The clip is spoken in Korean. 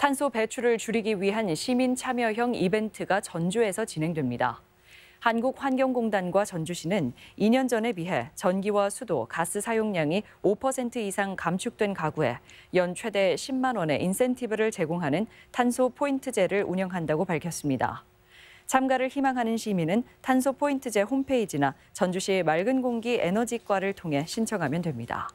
탄소 배출을 줄이기 위한 시민 참여형 이벤트가 전주에서 진행됩니다. 한국환경공단과 전주시는 2년 전에 비해 전기와 수도, 가스 사용량이 5% 이상 감축된 가구에 연 최대 10만 원의 인센티브를 제공하는 탄소 포인트제를 운영한다고 밝혔습니다. 참가를 희망하는 시민은 탄소 포인트제 홈페이지나 전주시 맑은 공기 에너지과를 통해 신청하면 됩니다.